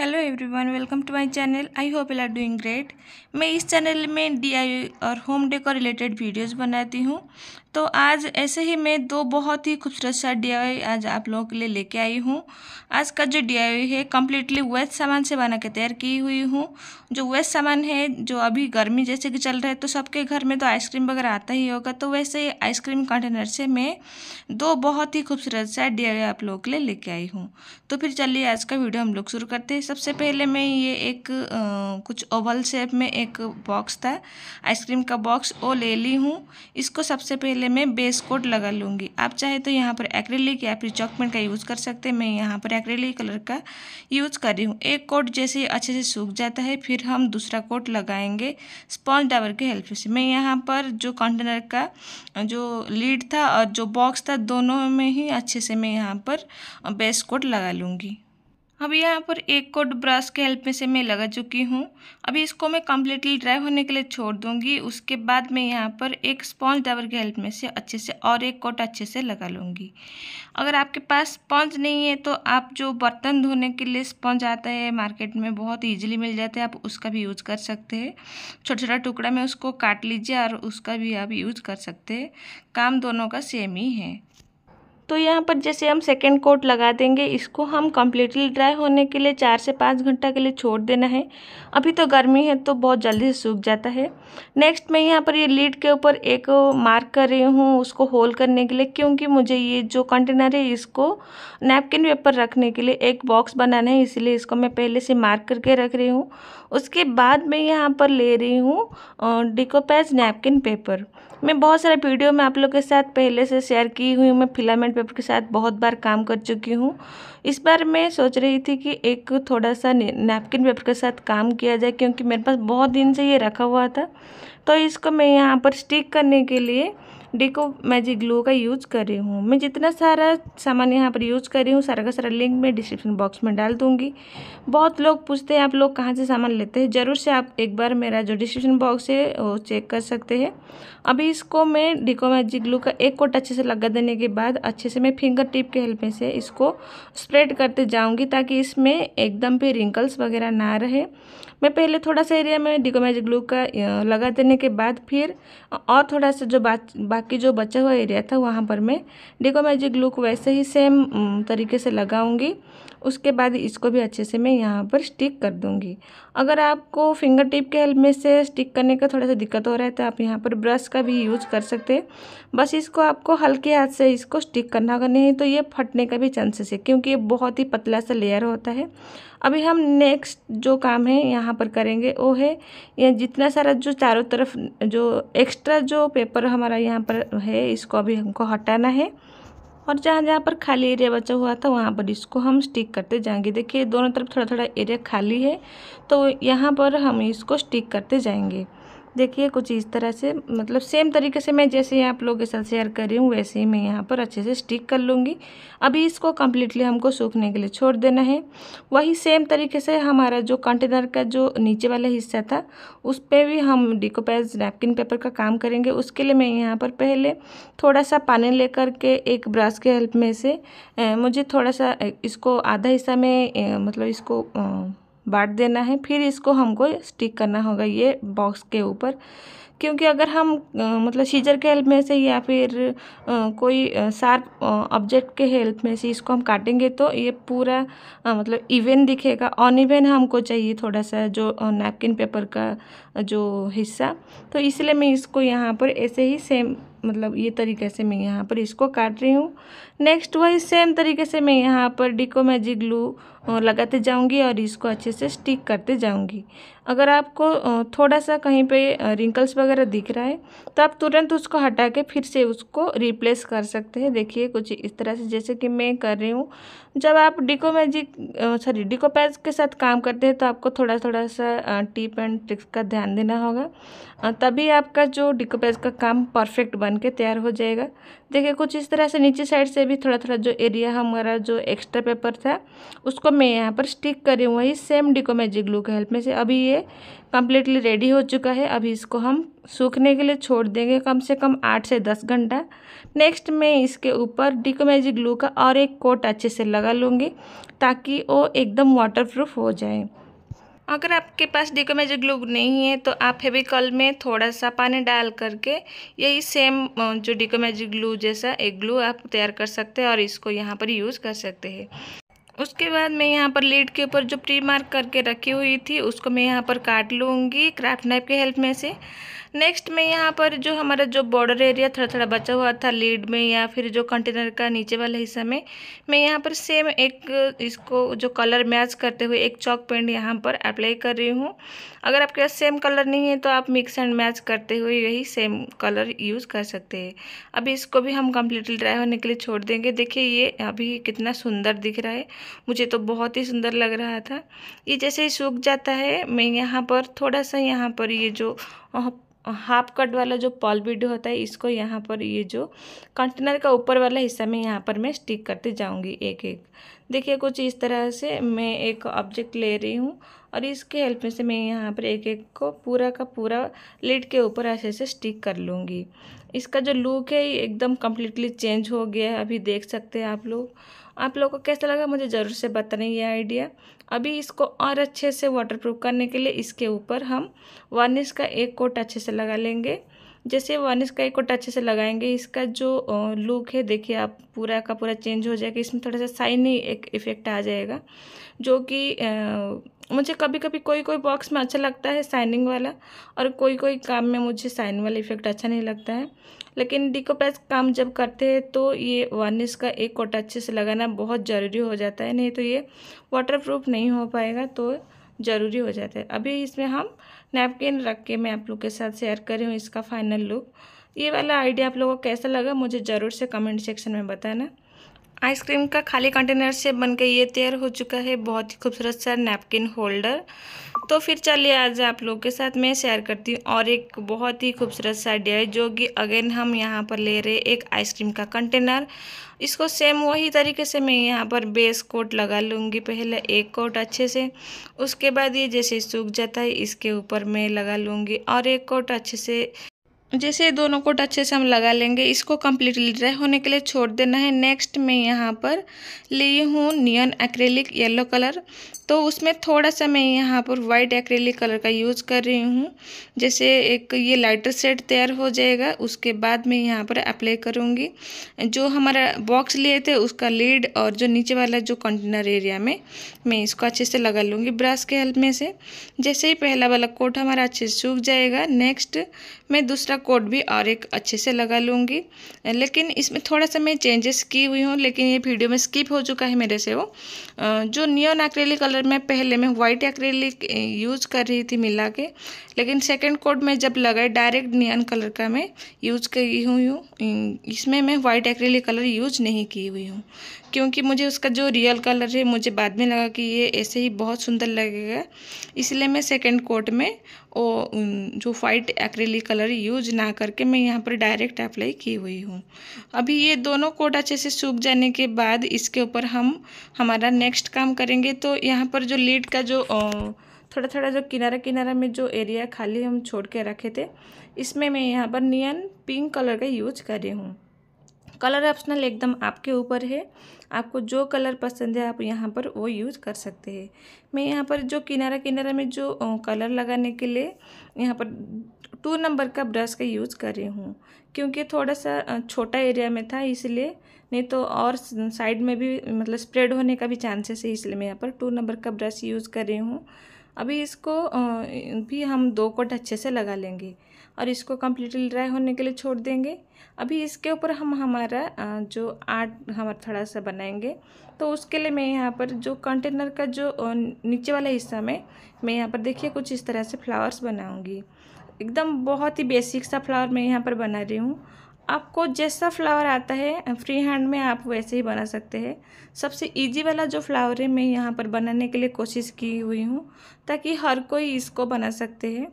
hello everyone welcome to my channel I hope you are doing great मैं इस channel में DIY और home decor related videos बनाती हूँ तो आज ऐसे ही मैं दो बहुत ही खूबसूरत सा डी आज आप लोगों के लिए लेके आई हूँ आज का जो डी है कम्प्लीटली वेस्ट सामान से बना के तैयार की हुई हूँ जो वेस्ट सामान है जो अभी गर्मी जैसे कि चल रहा है तो सबके घर में तो आइसक्रीम वगैरह आता ही होगा तो वैसे ही आइसक्रीम कंटेनर से मैं दो बहुत ही खूबसूरत सा डी आप लोगों के लिए लेके आई हूँ तो फिर चलिए आज का वीडियो हम लोग शुरू करते हैं सबसे पहले मैं ये एक आ, कुछ ओवल शेप में एक बॉक्स था आइसक्रीम का बॉक्स वो ले ली हूँ इसको सबसे पहले मैं बेस कोट लगा लूँगी आप चाहे तो यहाँ पर एक्रेलिक या फिर चॉकमेंट का यूज़ कर सकते हैं मैं यहाँ पर एक्रेलिक कलर का यूज़ कर रही हूँ एक कोट जैसे अच्छे से सूख जाता है फिर हम दूसरा कोट लगाएंगे स्पॉन्ज डावर के हेल्प से मैं यहाँ पर जो कंटेनर का जो लीड था और जो बॉक्स था दोनों में ही अच्छे से मैं यहाँ पर बेस कोट लगा लूँगी अब यहाँ पर एक कोट ब्रश के हेल्प में से मैं लगा चुकी हूँ अभी इसको मैं कम्प्लीटली ड्राई होने के लिए छोड़ दूँगी उसके बाद मैं यहाँ पर एक स्पॉन्ज डबर के हेल्प में से अच्छे से और एक कोट अच्छे से लगा लूँगी अगर आपके पास स्पॉन्ज नहीं है तो आप जो बर्तन धोने के लिए स्पॉन्ज आता है मार्केट में बहुत ईजिली मिल जाता है आप उसका भी यूज़ कर सकते हैं छोटा छोटा टुकड़ा में उसको काट लीजिए और उसका भी आप यूज़ कर सकते हैं काम दोनों का सेम ही है तो यहाँ पर जैसे हम सेकेंड कोट लगा देंगे इसको हम कम्प्लीटली ड्राई होने के लिए चार से पाँच घंटा के लिए छोड़ देना है अभी तो गर्मी है तो बहुत जल्दी से सूख जाता है नेक्स्ट मैं यहाँ पर ये लीड के ऊपर एक मार्क कर रही हूँ उसको होल करने के लिए क्योंकि मुझे ये जो कंटेनर है इसको नैपकिन पेपर रखने के लिए एक बॉक्स बनाना है इसलिए इसको मैं पहले से मार्क करके रख रही हूँ उसके बाद मैं यहाँ पर ले रही हूँ डिकोपैज नैपकिन पेपर मैं बहुत सारे वीडियो में आप लोग के साथ पहले से शेयर की हुई मैं फिलामेंट पेपर के साथ बहुत बार काम कर चुकी हूँ इस बार मैं सोच रही थी कि एक थोड़ा सा नैपकिन पेपर के साथ काम किया जाए क्योंकि मेरे पास बहुत दिन से ये रखा हुआ था तो इसको मैं यहाँ पर स्टिक करने के लिए डेको मैजिक ग्लू का यूज़ कर रही हूँ मैं जितना सारा सामान यहाँ पर यूज़ कर रही हूँ सारा का सारा लिंक मैं डिस्क्रिप्शन बॉक्स में डाल दूँगी बहुत लोग पूछते हैं आप लोग कहाँ से सामान लेते हैं ज़रूर से आप एक बार मेरा जो डिस्क्रिप्शन बॉक्स है वो चेक कर सकते हैं अभी इसको मैं डिको मैजिक ग्लू का एक कोट अच्छे से लगा देने के बाद अच्छे से मैं फिंगर टिप के हेल्प से इसको स्प्रेड करते जाऊँगी ताकि इसमें एकदम भी रिंकल्स वगैरह ना रहे मैं पहले थोड़ा सा एरिया में डिको मैजिक ग्लू का लगा देने के बाद फिर और थोड़ा सा जो बात बाकी जो बचा हुआ एरिया था वहाँ पर मैं डिकोमैजिक मैजिक लुक वैसे ही सेम तरीके से लगाऊंगी उसके बाद इसको भी अच्छे से मैं यहाँ पर स्टिक कर दूँगी अगर आपको फिंगर टिप के हेल्प में से स्टिक करने का थोड़ा सा दिक्कत हो रहा है तो आप यहाँ पर ब्रश का भी यूज कर सकते हैं बस इसको आपको हल्के हाथ से इसको स्टिक करना अगर नहीं तो ये फटने का भी चांसेस है क्योंकि ये बहुत ही पतला सा लेयर होता है अभी हम नेक्स्ट जो काम है यहाँ पर करेंगे वो है ये जितना सारा जो चारों तरफ जो एक्स्ट्रा जो पेपर हमारा यहाँ पर है इसको अभी हमको हटाना है और जहाँ जहाँ पर खाली एरिया बचा हुआ था वहाँ पर इसको हम स्टिक करते जाएंगे देखिए दोनों तरफ थोड़ा थोड़ा एरिया खाली है तो यहाँ पर हम इसको स्टिक करते जाएंगे देखिए कुछ इस तरह से मतलब सेम तरीके से मैं जैसे आप लोगों के साथ शेयर कर रही हूँ वैसे ही मैं यहाँ पर अच्छे से स्टिक कर लूँगी अभी इसको कम्प्लीटली हमको सूखने के लिए छोड़ देना है वही सेम तरीके से हमारा जो कंटेनर का जो नीचे वाला हिस्सा था उस पर भी हम डिकोपैज नैपकिन पेपर का काम करेंगे उसके लिए मैं यहाँ पर पहले थोड़ा सा पानी लेकर के एक ब्रश के हेल्प में से मुझे थोड़ा सा इसको आधा हिस्सा में मतलब इसको बांट देना है फिर इसको हमको स्टिक करना होगा ये बॉक्स के ऊपर क्योंकि अगर हम मतलब सीजर के हेल्प में से या फिर कोई शार्प ऑब्जेक्ट के हेल्प में से इसको हम काटेंगे तो ये पूरा मतलब इवेन दिखेगा ऑन इवेन हमको चाहिए थोड़ा सा जो नैपकिन पेपर का जो हिस्सा तो इसलिए मैं इसको यहाँ पर ऐसे ही सेम मतलब ये तरीके से मैं यहाँ पर इसको काट रही हूँ नेक्स्ट वही सेम तरीके से मैं यहाँ पर डिको मैजिक ग्लू लगाते जाऊँगी और इसको अच्छे से स्टिक करते जाऊँगी अगर आपको थोड़ा सा कहीं पे रिंकल्स वगैरह दिख रहा है तो आप तुरंत उसको हटा के फिर से उसको रिप्लेस कर सकते हैं देखिए कुछ इस तरह से जैसे कि मैं कर रही हूँ जब आप मैजिक सॉरी डिकोपैज के साथ काम करते हैं तो आपको थोड़ा थोड़ा सा टिप एंड ट्रिक्स का ध्यान देना होगा तभी आपका जो डिकोपैज का काम परफेक्ट बन के तैयार हो जाएगा देखिए कुछ इस तरह से नीचे साइड से भी थोड़ा थोड़ा जो एरिया हमारा जो एक्स्ट्रा पेपर था उसको मैं यहाँ पर स्टिक करी वही सेम मैजिक ग्लू के हेल्प में से अभी ये कम्प्लीटली रेडी हो चुका है अभी इसको हम सूखने के लिए छोड़ देंगे कम से कम आठ से दस घंटा नेक्स्ट मैं इसके ऊपर डिकोमेजिक ग्लू का और एक कोट अच्छे से लगा लूँगी ताकि वो एकदम वाटरप्रूफ हो जाए अगर आपके पास डिकोमेजिक ग्लू नहीं है तो आप फेविकॉल में थोड़ा सा पानी डाल करके यही सेम जो डिकोमेजिक ग्लू जैसा एक ग्लू आप तैयार कर सकते हैं और इसको यहाँ पर यूज़ कर सकते हैं उसके बाद मैं यहाँ पर लीड के ऊपर जो प्री मार्क करके रखी हुई थी उसको मैं यहाँ पर काट लूँगी क्राफ्ट नाइफ के हेल्प में से नेक्स्ट में यहाँ पर जो हमारा जो बॉर्डर एरिया थोड़ा थोड़ा बचा हुआ था लीड में या फिर जो कंटेनर का नीचे वाला हिस्सा में मैं यहाँ पर सेम एक इसको जो कलर मैच करते हुए एक चौक पेंट यहाँ पर अप्लाई कर रही हूँ अगर आपके पास सेम कलर नहीं है तो आप मिक्स एंड मैच करते हुए यही सेम कलर यूज़ कर सकते हैं अभी इसको भी हम कम्प्लीटली ड्राई होने के लिए छोड़ देंगे देखिए ये अभी कितना सुंदर दिख रहा है मुझे तो बहुत ही सुंदर लग रहा था ये जैसे ही सूख जाता है मैं यहाँ पर थोड़ा सा यहाँ पर ये जो हाफ कट वाला जो पॉल बीड होता है इसको यहाँ पर ये जो कंटेनर का ऊपर वाला हिस्सा में यहाँ पर मैं स्टिक करती जाऊँगी एक एक देखिए कुछ इस तरह से मैं एक ऑब्जेक्ट ले रही हूँ और इसके हेल्प में से मैं यहाँ पर एक एक को पूरा का पूरा लिड के ऊपर ऐसे से स्टिक कर लूँगी इसका जो लुक है ये एकदम कम्प्लीटली चेंज हो गया है अभी देख सकते हैं आप लोग आप लोगों को कैसा लगा मुझे ज़रूर से बताने ये आइडिया अभी इसको और अच्छे से वाटरप्रूफ करने के लिए इसके ऊपर हम वार्निश का एक कोट अच्छे से लगा लेंगे जैसे वार्निश का एक कोट अच्छे से लगाएंगे इसका जो लुक है देखिए आप पूरा का पूरा चेंज हो जाएगा इसमें थोड़ा सा साइनी एक इफ़ेक्ट आ जाएगा जो कि मुझे कभी कभी कोई कोई बॉक्स में अच्छा लगता है साइनिंग वाला और कोई कोई काम में मुझे साइन वाला इफ़ेक्ट अच्छा नहीं लगता है लेकिन डिकोपैच काम जब करते हैं तो ये वार्निश का एक कोट अच्छे से लगाना बहुत ज़रूरी हो जाता है नहीं तो ये वाटरप्रूफ नहीं हो पाएगा तो ज़रूरी हो जाता है अभी इसमें हम नैपकिन रख के मैं आप लोग के साथ शेयर कर रही हूँ इसका फाइनल लुक ये वाला आइडिया आप लोगों को कैसा लगा मुझे ज़रूर से कमेंट सेक्शन में बताना आइसक्रीम का खाली कंटेनर से बन के ये तैयार हो चुका है बहुत ही खूबसूरत सा नैपकिन होल्डर तो फिर चलिए आज आप लोगों के साथ मैं शेयर करती हूँ और एक बहुत ही खूबसूरत सा डियर जो कि अगेन हम यहाँ पर ले रहे एक आइसक्रीम का कंटेनर इसको सेम वही तरीके से मैं यहाँ पर बेस कोट लगा लूँगी पहले एक कोट अच्छे से उसके बाद ये जैसे सूख जाता है इसके ऊपर मैं लगा लूँगी और एक कोट अच्छे से जैसे दोनों कोट अच्छे से हम लगा लेंगे इसको कम्प्लीटली ड्राई होने के लिए छोड़ देना है नेक्स्ट मैं यहाँ पर लिए हूँ नियन एक्रेलिक येलो कलर तो उसमें थोड़ा सा मैं यहाँ पर वाइट एक्रेलिक कलर का यूज़ कर रही हूँ जैसे एक ये लाइटर सेट तैयार हो जाएगा उसके बाद मैं यहाँ पर अप्लाई करूँगी जो हमारा बॉक्स लिए थे उसका लीड और जो नीचे वाला जो कंटेनर एरिया में मैं इसको अच्छे से लगा लूँगी ब्रश के हेल्प में से जैसे ही पहला वाला कोट हमारा अच्छे से सूख जाएगा नेक्स्ट मैं दूसरा कोड भी और एक अच्छे से लगा लूँगी लेकिन इसमें थोड़ा सा मैं चेंजेस की हुई हूँ लेकिन ये वीडियो में स्किप हो चुका है मेरे से वो जो नियन एक्रेलिक कलर में पहले मैं व्हाइट एक्रेलिक यूज़ कर रही थी मिला के लेकिन सेकेंड कोड में जब लगाए डायरेक्ट नियन कलर का मैं यूज़ की हुई हूँ इसमें मैं व्हाइट एक्रेलिक कलर यूज नहीं की हुई हूँ क्योंकि मुझे उसका जो रियल कलर है मुझे बाद में लगा कि ये ऐसे ही बहुत सुंदर लगेगा इसलिए मैं सेकंड कोट में वो जो वाइट एक्रेली कलर यूज ना करके मैं यहाँ पर डायरेक्ट अप्लाई की हुई हूँ अभी ये दोनों कोट अच्छे से सूख जाने के बाद इसके ऊपर हम हमारा नेक्स्ट काम करेंगे तो यहाँ पर जो लीड का जो थोड़ा थोड़ा जो किनारा किनारा में जो एरिया खाली हम छोड़ के रखे थे इसमें मैं यहाँ पर नियन पिंक कलर का यूज कर रही हूँ कलर ऑप्शनल एकदम आपके ऊपर है आपको जो कलर पसंद है आप यहाँ पर वो यूज़ कर सकते हैं मैं यहाँ पर जो किनारा किनारा में जो कलर लगाने के लिए यहाँ पर टू नंबर का ब्रश का यूज़ कर रही हूँ क्योंकि थोड़ा सा छोटा एरिया में था इसलिए नहीं तो और साइड में भी मतलब स्प्रेड होने का भी चांसेस है इसलिए मैं यहाँ पर टू नंबर का ब्रश यूज़ कर रही हूँ अभी इसको भी हम दो कोट अच्छे से लगा लेंगे और इसको कम्प्लीटली ड्राई होने के लिए छोड़ देंगे अभी इसके ऊपर हम हमारा जो आर्ट हमारा थोड़ा सा बनाएंगे तो उसके लिए मैं यहाँ पर जो कंटेनर का जो नीचे वाला हिस्सा में मैं यहाँ पर देखिए कुछ इस तरह से फ्लावर्स बनाऊँगी एकदम बहुत ही बेसिक सा फ्लावर मैं यहाँ पर बना रही हूँ आपको जैसा फ्लावर आता है फ्री हैंड में आप वैसे ही बना सकते हैं सबसे इजी वाला जो फ्लावर है मैं यहाँ पर बनाने के लिए कोशिश की हुई हूँ ताकि हर कोई इसको बना सकते हैं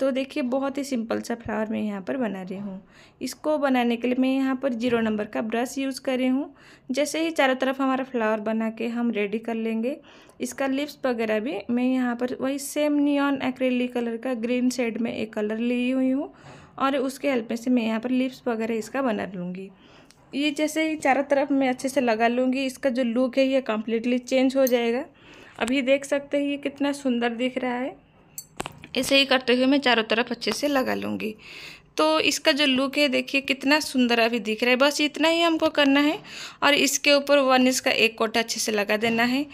तो देखिए बहुत ही सिंपल सा फ्लावर मैं यहाँ पर बना रही हूँ इसको बनाने के लिए मैं यहाँ पर जीरो नंबर का ब्रश यूज़ कर रही हूँ जैसे ही चारों तरफ हमारा फ्लावर बना के हम रेडी कर लेंगे इसका लिप्स वगैरह भी मैं यहाँ पर वही सेम नियॉन एक्रेली कलर का ग्रीन शेड में एक कलर ली हुई हूँ और उसके हेल्प में से मैं यहाँ पर लिप्स वगैरह इसका बना लूँगी ये जैसे ही चारों तरफ मैं अच्छे से लगा लूँगी इसका जो लुक है ये कम्प्लीटली चेंज हो जाएगा अभी देख सकते हैं ये कितना सुंदर दिख रहा है ऐसे ही करते हुए मैं चारों तरफ अच्छे से लगा लूँगी तो इसका जो लुक है देखिए कितना सुंदर अभी दिख रहा है बस इतना ही हमको करना है और इसके ऊपर वन का एक कोटा अच्छे से लगा देना है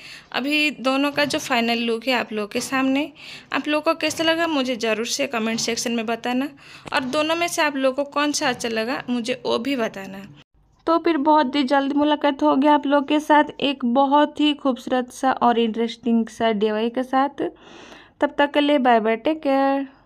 अभी दोनों का जो फाइनल लुक है आप लोगों के सामने आप लोगों को कैसा लगा मुझे ज़रूर से कमेंट सेक्शन में बताना और दोनों में से आप लोगों को कौन सा अच्छा लगा मुझे वो भी बताना तो फिर बहुत ही जल्द मुलाकात हो गया आप लोग के साथ एक बहुत ही खूबसूरत सा और इंटरेस्टिंग सा डिवाई के साथ तब तक के लिए बाय बाय टेक केयर